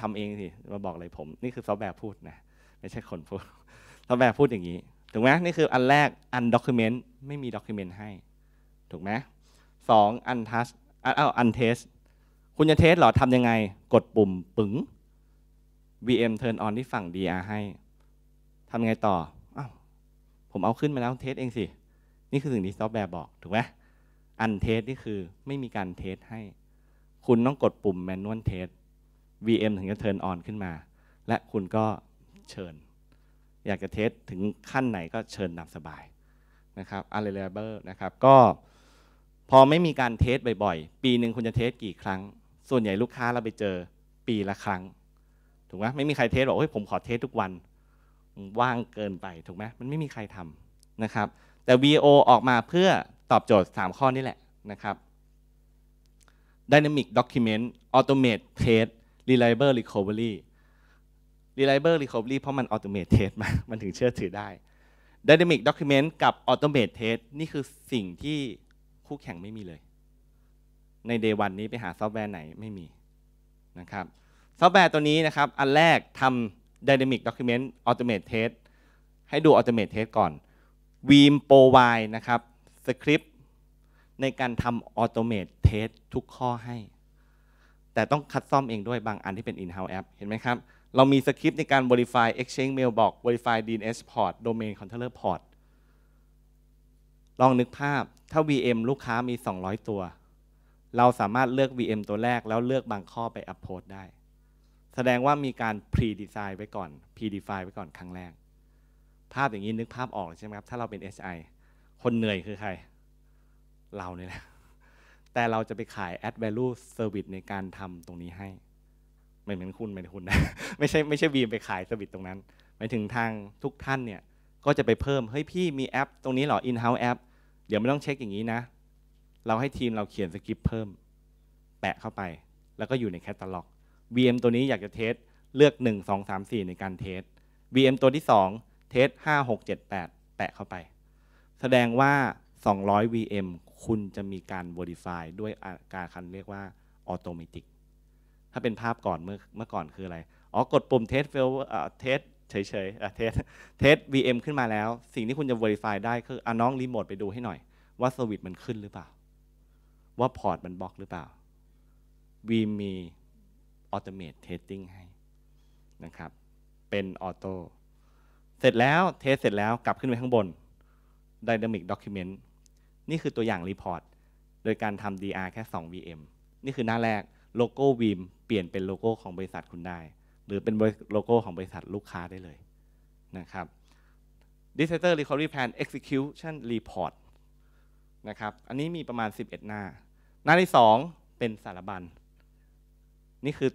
A: ทำเองสิมาบอกอะไรผม นี่คือซอฟต์แวร์พูดนะไม่ใช่คนพูดซอฟต์แวร์พูดอย่างนี้ถูกไหมนี่คืออันแรกอันด็อกิเมนต์ไม่มีด็อกิเมนต์ให้ ถูกไหมสองอันทัสอ้าวอันเทสคุณจะเทสหรอทำยังไงกดปุ่มปึ๋ง VM turn on ที่ฝั่ง DR ให้ทำยังไงต่ออ้าวผมเอาขึ้นมาแล้วเทสเองสิ นี่คือสิ่งที่ซอฟต์แวร์บอก ถูกไหมอันเทสนี่คือไม่มีการเทสให้คุณต้องกดปุ่ม Manual Test VM ถึงจะเทิร์นออนขึ้นมา และคุณก็เชิญ อยากจะเทสถึงขั้นไหนก็เชิญนับสบายนะครับ a i r a b l e นะครับ ก็พอไม่มีการเทสบ่อยๆ ปีหนึ่งคุณจะเทสกี่ครั้ง ส่วนใหญ่ลูกค้าเราไปเจอปีละครั้ง ถูกไหมไม่มีใครเทสบอกเฮ้ยผมขอเทสทุกวันว่างเกินไป ถูกไหมมันไม่มีใครทำนะครับ แต่ VO ออกมาเพื่อตอบโจทย์ 3 ข้อนี้แหละนะครับ Dynamic Document Automate Test Reliable Recovery Reliable Recovery เพราะมัน Automate Test มามันถึงเชื่อถือได้ Dynamic Document กับ Automate Test นี่คือสิ่งที่คู่แข่งไม่มีเลย ใน Day 1นี้ไปหาซอฟต์แวร์ไหนไม่มีนะครับ ซอฟต์แวร์ตัวนี้นะครับ อันแรกทำ Dynamic Document Automate Test ให้ดู Automate Test ก่อน Veeam Provide นะครับสคริปในการทำออโตเมตเทสทุกข้อให้ แต่ต้องคัดซ่อมเองด้วยบางอันที่เป็น in-house app เห็นไหมครับ เรามีสคริปต์ในการ verify exchange mailbox verify DNS port domain controller port ลองนึกภาพ ถ้า VM ลูกค้ามี 200 ตัว เราสามารถเลือก VM ตัวแรกแล้วเลือกบางข้อไปอัพโพสได้ แสดงว่ามีการ pre-design ไว้ก่อน pre-define ไว้ก่อนครั้งแรก ภาพอย่างนี้นึกภาพออกใช่ไหมครับ ถ้าเราเป็น SI คนเหนื่อยคือใครเราเนี่ยแหละ แต่เราจะไปขาย add value service ในการทำตรงนี้ให้ ไม่เหมือนคุณไม่คุณนะ ไม่ใช่ไม่ใช่บีมไปขายสวิตตรงนั้น หมายถึงทางทุกท่านเนี่ย ก็จะไปเพิ่ม เฮ้ยพี่มีแอปตรงนี้เหรอ in-house แอป เดี๋ยวไม่ต้องเช็คอย่างนี้นะ เราให้ทีมเราเขียนสคริปต์เพิ่ม แปะเข้าไป แล้วก็อยู่ในแคตตาล็อก VM ตัวนี้อยากจะเทสเลือก 1 2 3 4ในการเทส VM ตัวที่ 2 เทส5 6 7 8แปะเข้าไป แสดงว่า200 VM คุณจะมีการ v e r i f y ด้วยอาการคันเรียกว่าออโตเมติก ถ้าเป็นภาพก่อนเมื่อเมื่อก่อนคืออะไร อ๋อ กดปุ่ม test fail เทสเฉยๆเทส เทส VM ขึ้นมาแล้ว สิ่งที่คุณจะ verify ได้คืออน้องรีโมทไปดูให้หน่อย ว่าสวิตมันขึ้นหรือเปล่า ว่าพอร์ตมันบล็อกหรือเปล่าวีมี automate testing ให้นะครับ เป็นออโต้เสร็จแล้วเทสเสร็จแล้วกลับขึ้นไปข้างบน Dynamic Document นี่คือตัวอย่างรีพอร์ตโดยการทำ DR แค่ 2 VM นี่คือหน้าแรกโลโก้วีมเปลี่ยนเป็นโลโก้ของบริษัทคุณได้ หรือเป็นโลโก้ของบริษัทลูกค้าได้เลยนะครับ Disaster Recovery Plan Execution Report นะครับ อันนี้มีประมาณ 11 หน้า หน้าที่ 2 เป็นสารบัญ นี่คือ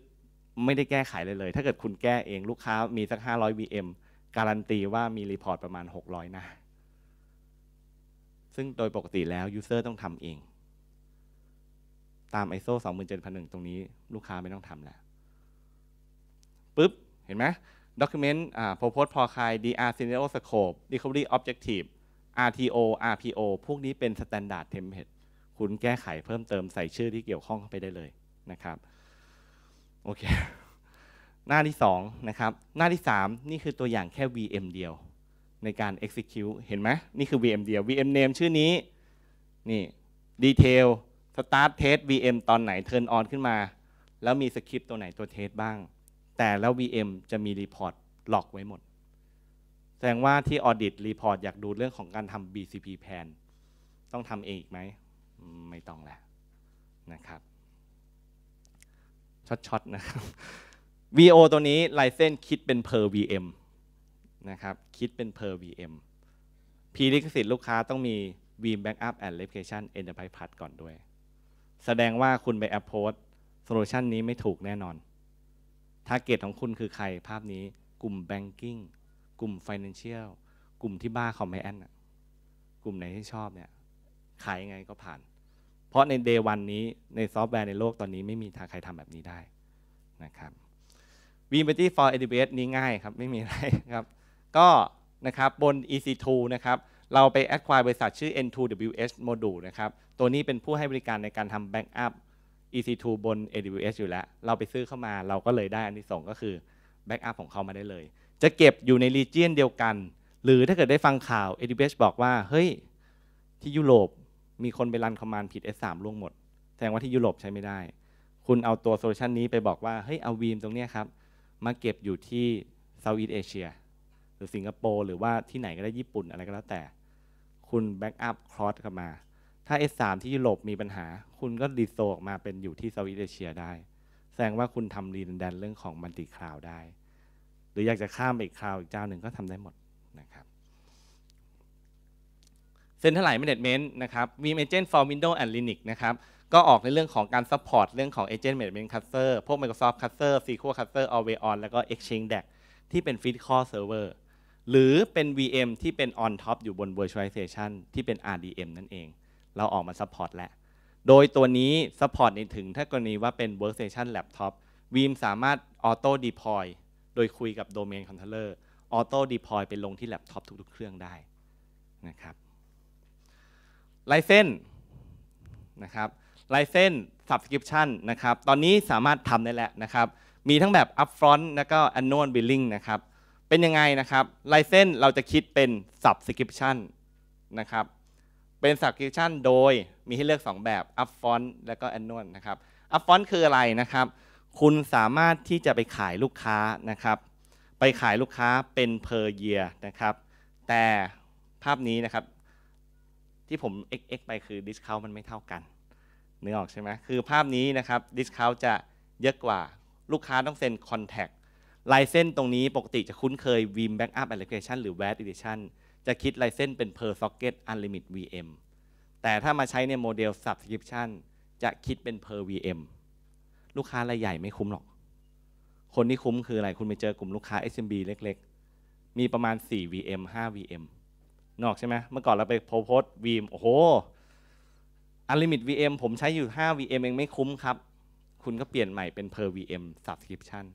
A: ไม่ได้แก้ไขเลยเลยถ้าเกิดคุณแก้เองลูกค้ามีสัก 500 VM การันตีว่ามีรีพอร์ตประมาณ 600 หน้าซึ่งโดยปกติแล้ว ยูเซอร์ต้องทำเอง ตาม ISO 27001 ตรงนี้ ลูกค้าไม่ต้องทำแล้วปุ๊บ เห็นไหม document อ propose for c l i e DR scenario scope recovery objective RTO RPO พวกนี้เป็น standard template คุณแก้ไขเพิ่มเติมใส่ชื่อที่เกี่ยวข้องเข้าไปได้เลยนะครับโอเคหน้าที่2นะครับหน้าที่3นี่คือตัวอย่างแค่ VM เดียวในการ execute เห็นไหมนี่คือ VM เดียว VM name ชื่อนี้ นี่ detail start test VM ตอนไหน turn on ขึ้นมา แล้วมีสคริปต์ตัวไหนตัวเทสบ้าง แต่แล้ว VM จะมี report ล็อกไว้หมด แสดงว่าที่ audit report อยากดูเรื่องของการทำ BCP plan ต้องทำเองอีกไหม ไม่ต้องแล้ว นะครับ ช็อต ๆ นะครับ VO ตัวนี้ไลเซนคิดเป็น per VM นะครับคิดเป็น per VM P ลิขสิทธิ์ลูกค้าต้องมี v m Backup and Replication Enterprise Plus ก่อนด้วย แสดงว่าคุณไป approach โซลูชันนี้ไม่ถูกแน่นอนทาร์เก็ตของคุณคือใครภาพนี้ กลุ่ม Banking กลุ่ม Financial กลุ่มที่บ้าคอมเแอนกลุ่มไหนที่ชอบเนี่ยขายยังไงก็ผ่าน เพราะใน Day 1นนี้ในซอฟต์แวร์ในโลกตอนนี้ไม่มีทางใครทำแบบนี้ได้นะครับ v m p t y for AWS นี้ง่าย ครับไม่มีอะไรครับก็นะครับบน EC2 นะครับเราไปแอดควายบริษัทชื่อ n 2 w s Module นะครับตัวนี้เป็นผู้ให้บริการในการทำแบ็กอัพ EC2 บน AWS อยู่แล้วเราไปซื้อเข้ามาเราก็เลยได้อันที่สองก็คือแบ็กอัพของเขามาได้เลย จะเก็บอยู่ในรีเจียนเดียวกัน หรือถ้าเกิดได้ฟังข่าว AWS บอกว่า เฮ้ย ที่ยุโรปมีคนไปรันคอมมานด์ผิด S3 ล่วงหมด แสดงว่าที่ยุโรปใช้ไม่ได้ คุณเอาตัวโซลูชันนี้ไปบอกว่าเฮ้ยเอาวีมตรงนี้ครับมาเก็บอยู่ที่เซาท์อ a s เ a s i ียรือสิงคโปร์หรือว่าที่ไหนก็ได้ญี่ปุ่นอะไรก็แล้วแต่ คุณแบ็กอัพครอสกลับมา ถ้า S3 ที่ยุโรปมีปัญหา คุณก็ดีโซออกมาเป็นอยู่ที่เซาท์อีสเอเชียได้ แสดงว่าคุณทำรีนแดนเรื่องของมัลติคลาวได้หรืออยากจะข้ามไปอีกคลาวอีกเจ้าหนึ่งก็ทำได้หมดนะครับเซ็นเทร์ไหร่แมเนจเมนต์นะครับมีเอเจนต์ฟอร์วินโดว์แอนด์ลินิกนะครับก็ออกในเรื่องของการซัพพอร์ตเรื่องของ Agent m เ n a เมนต์คัสเตอร์พวก Microsoft Cluster SQL Cluster Always On แล้วก็ Exchange d a ที่เป็น p h y s i c a Server หรือเป็น VM ที่เป็น on top อยู่บน virtualization ที่เป็น RDM นั่นเอง เราออกมา support แล้วโดยตัวนี้ support ในถึงถ้ากรณีว่าเป็น workstation laptop VM สามารถ auto deploy โดยคุยกับ domain controller auto deploy ไปลงที่ laptop ทุกๆ เครื่องได้นะครับลายเส้นนะครับลายเส้น subscription นะครับ ตอนนี้สามารถทำได้แล้วนะครับ มีทั้งแบบ upfront แล้วก็ annual billing นะครับเป็นยังไงนะครับลายเส้นเราจะคิดเป็น subscription นะครับ เป็น subscription โดยมีให้เลือก 2 แบบ upfront และก็ annual นะครับ upfront คืออะไรนะครับ คุณสามารถที่จะไปขายลูกค้านะครับ ไปขายลูกค้าเป็น per year นะครับ แต่ภาพนี้นะครับ ที่ผม xx ไปคือ discount มันไม่เท่ากันนึกออกใช่ไหมคือภาพนี้นะครับ discount จะเยอะกว่าลูกค้าต้องเซ็น contact ลายเส้นตรงนี้ปกติจะคุ้นเคย Vim Backup Application หรือ v a d Edition จะคิดลายเส้นเป็น per socket unlimit e d VM แต่ถ้ามาใช้ในโมเดล subscription จะคิดเป็น per VM ลูกค้ารายใหญ่ไม่คุ้มหรอก คนที่คุ้มคืออะไร คุณไปเจอกลุ่มลูกค้า SMB เล็กๆ มีประมาณ 4 VM 5 VM นอกใช่ไหม เมื่อก่อนเราไปโพสต์ VM โอ้โห unlimit e d VM ผมใช้อยู่ 5 VM เองไม่คุ้มครับ คุณก็เปลี่ยนใหม่เป็น per VM subscription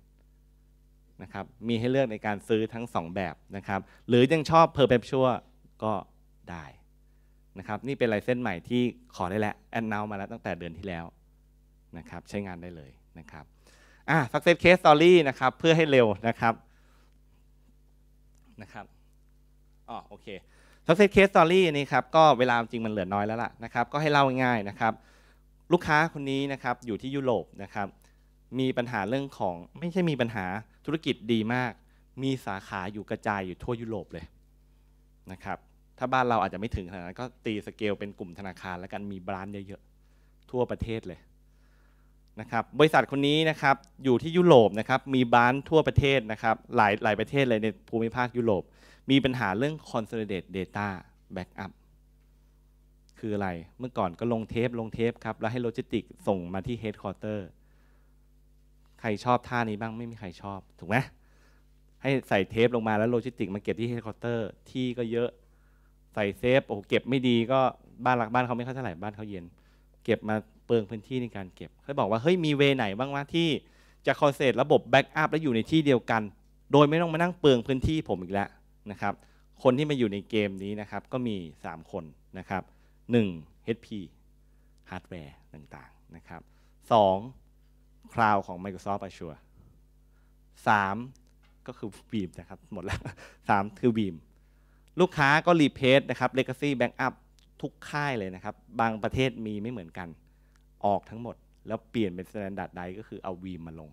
A: นะครับมีให้เลือกในการซื้อทั้ง2แบบนะครับ หรือยังชอบ perpetual ก็ได้นะครับ นี่เป็นลายเส้นใหม่ที่ขอได้แล้วแอนนามาแล้วตั้งแต่เดือนที่แล้วนะครับ ใช้งานได้เลยนะครับอ่ะ success case story นะครับเพื่อให้เร็วนะครับนะครับอ๋อโอเค success case story นี้ครับก็เวลาจริงมันเหลือน้อยแล้วล่ะนะครับ ก็ให้เล่าง่ายนะครับ ลูกค้าคนนี้นะครับ อยู่ที่ยุโรปนะครับ มีปัญหาเรื่องของไม่ใช่มีปัญหาธุรกิจดีมาก มีสาขาอยู่กระจายอยู่ทั่วยุโรปเลยนะครับ ถ้าบ้านเราอาจจะไม่ถึงขนาดนั้นก็ตีสเกลเป็นกลุ่มธนาคาร แล้วกัน มีบรานเยอะๆทั่วประเทศเลยนะครับ บริษัทคนนี้นะครับอยู่ที่ยุโรปนะครับ มีบรานทั่วประเทศนะครับ หลายหลายประเทศเลยในภูมิภาคยุโรป มีปัญหาเรื่อง consolidated data backup คืออะไร เมื่อก่อนก็ลงเทปลงเทปครับแล้วให้โลจิสติกส่งมาที่เฮดคอร์เตอร์ใครชอบท่านี้บ้างไม่มีใครชอบถูกไหมให้ใส่เทปลงมาแล้วโลจิสติกมาเก็บที่เฮดคอร์เตอร์ที่ก็เยอะใส่เซฟโอ้เก็บไม่ดีก็บ้านหลักบ้านเขาไม่ค่อยเท่าไหร่บ้านเขาเย็น เก็บมาเปลืองพื้นที่ในการเก็บเขาบอกว่าเฮ้ยมีเวไหนบ้างวะที่จะคอนเซ็ปต์ระบบแบ็กอัพและอยู่ในที่เดียวกัน โดยไม่ต้องมานั่งเปลืองพื้นที่ผมอีกแล้วนะครับ คนที่มาอยู่ในเกมนี้นะครับก็มี 3 คนนะครับ 1. HP ฮาร์ดแวร์ต่างๆนะครับ 2. คลาวของ Microsoft Azure 3 ก็คือบีมนะครับ หมดแล้ว3คือบีม ลูกค้าก็รีเพสนะครับ Legacy Backup ทุกค่ายเลยนะครับ บางประเทศมีไม่เหมือนกัน ออกทั้งหมด แล้วเปลี่ยนเป็น Standard ใดก็คือเอาวีมมาลง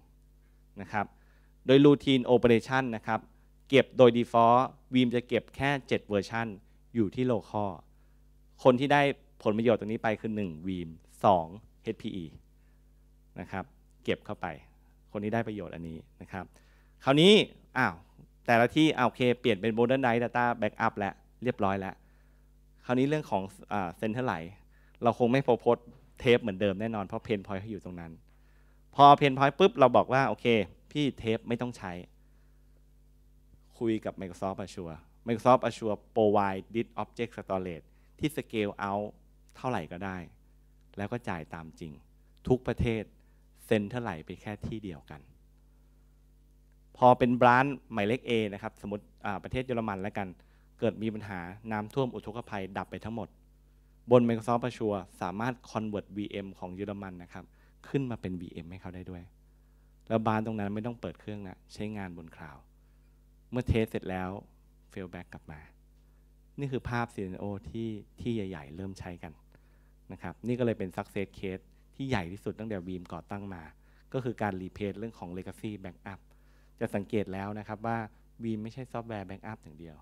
A: นะครับ โดย Routine Operation นะครับ เก็บโดย Default วีมจะเก็บแค่ 7 เวอร์ชันอยู่ที่โลคอลคนที่ได้ผลประโยชน์ตรงนี้ไปคือ1วีม2 HPE นะครับเก็บเข้าไป คนนี้ได้ประโยชน์อันนี้นะครับ คราวนี้ อ้าว แต่ละที่อาโอเคเปลี่ยนเป็นโ o เ e r ร์ z ไดต้าแบ็กอัพแล้ว เรียบร้อยแล้ว คราวนี้เรื่องของเซนเทอร์ไลท์เราคงไม่โพสเทปเหมือนเดิมแน่นอน เพราะเพนพอยต์เขาอยู่ตรงนั้น พอเพนพอยต์ปุ๊บ เราบอกว่า โอเค พี่เทปไม่ต้องใช้ คุยกับ Microsoft Azure Microsoft Azure provide this object storage ที่ scale out เท่าไหร่ก็ได้ แล้วก็จ่ายตามจริงทุกประเทศเซนเท่าไหร่ไปแค่ที่เดียวกัน พอเป็นบร้านหมายเลข A นะครับ สมมติประเทศเยอรมันแล้วกัน เกิดมีปัญหา น้ำท่วมอุทกภัยดับไปทั้งหมด บน Microsoft ระชัวสามารถ convert VM ของเยอรมันนะครับขึ้นมาเป็น VM ให้เขาได้ด้วย แล้วบานตรงนั้นไม่ต้องเปิดเครื่องนะ ใช้งานบนคลาว เมื่อเทสเสร็จแล้ว failback กลับมานี่คือภาพนโอที่ที่ใหญ่ ๆเริ่มใช้กันนะครับนี่ก็เลยเป็น success case ที่ใหญ่ที่สุดตั้งแต่วีมก่อตั้งมา ก็คือการรีเพจเรื่องของ Legacy Backup จะสังเกตแล้วนะครับว่าวีมไม่ใช่ซอฟต์แวร์แบ็กอัพอย่างเดียว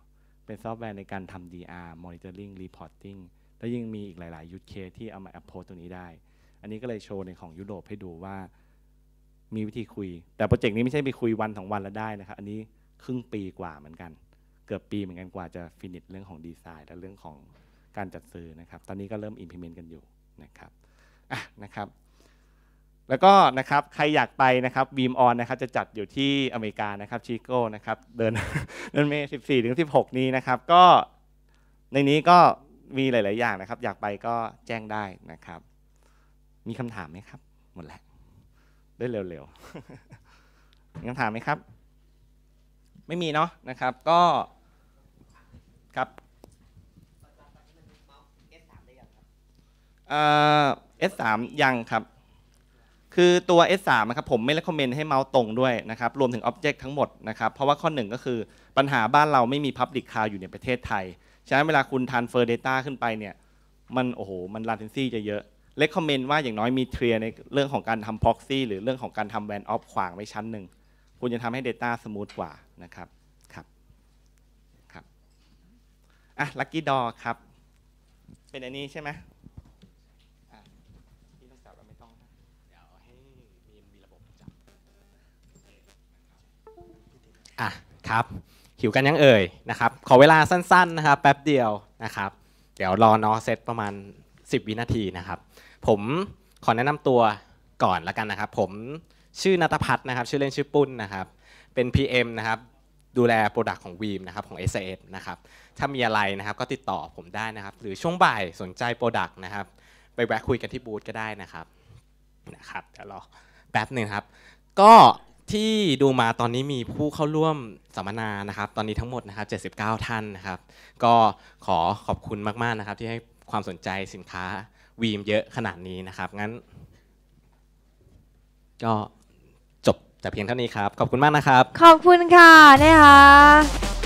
A: เป็นซอฟต์แวร์ในการทำ DR Monitoring Reporting และยังมีอีกหลายๆยูทเค s ที่เอามาแอปโพสตัวนี้ได้ อันนี้ก็เลยโชว์ในของยุโรปให้ดูว่า มีวิธีคุย แต่โปรเจกต์นี้ไม่ใช่ไปคุยวันสองวันแล้วได้นะครับ อันนี้ครึ่งปีกว่าเหมือนกัน เกือบปีเหมือนกันกว่าจะฟินิชเรื่องของดีไซน์และเรื่องของการจัดซื้อนะครับตอนนี้ก็เริ่ม implement กันอยู่นะครับนะครับ แล้วก็นะครับ ใครอยากไปนะครับบีมออนนะครับจะจัดอยู่ที่อเมริกานะครับชิโก้นะครับ เดินเดินเมย์สิบสี่ถึงสิบหกนี้นะครับ ก็ในนี้ก็มีหลาย ๆ อย่างนะครับ อยากไปก็แจ้งได้นะครับ มีคำถามไหมครับ หมดแล้วได้เร็ว ๆ มีคำถามไหมครับ ไม่มีเนาะนะครับ ก็ ครับ S3 ยังครับ คือตัว S3 นะครับผมไม่ recommend ให้เมาส์ตรงด้วยนะครับรวมถึง Object ทั้งหมดนะครับ เพราะว่าข้อหนึ่งก็คือปัญหาบ้านเราไม่มี Public Cloud อยู่ในประเทศไทยฉะนั้นเวลาคุณ transfer data ขึ้นไปเนี่ยมันโอ้โหมัน latency จะเยอะ recommend ว่าอย่างน้อยมีเทรียในเรื่องของการทำ proxy หรือเรื่องของการทำ v a n off ขวางไว้ชั้นหนึ่งคุณจะทำให้ data smooth กว่านะครับครับครับอ่ะ lucky d o o ครับ เป็นอันนี้ใช่ไหม้องนะเดี๋ยวให้มีมีระบบจับอ่ะครับ หิวกันยังเอ่ยนะครับขอเวลาสั้นๆนะครับแป๊บเดียวนะครับ เดี๋ยวรอน้อเซตประมาณ 10 วินาทีนะครับ ผมขอแนะนำตัวก่อนละกันนะครับ ผมชื่อนัตพัฒน์นะครับ ชื่อเล่นชื่อปุ้นนะครับ เป็น PM นะครับ ดูแลโปรดักต์ของวีมนะครับของ s อ f นะครับถ้ามีอะไรนะครับก็ติดต่อผมได้นะครับ หรือช่วงบ่ายสนใจโปรดักต์นะครับไปแวะคุยกันที่บูธก็ได้นะครับนะครับเดี๋ยวรอแป๊บหนึ่งครับก็ที่ดูมาตอนนี้มีผู้เข้าร่วมสัมมนานะครับตอนนี้ทั้งหมดนะครับ 79 ท่านนะครับก็ขอขอบคุณมากๆนะครับ ที่ให้ความสนใจสินค้าวีมเยอะขนาดนี้นะครับงั้นก็จบแต่เพียงเท่านี้ครับ ขอบคุณมากนะครับ ขอบคุณค่ะนะคะ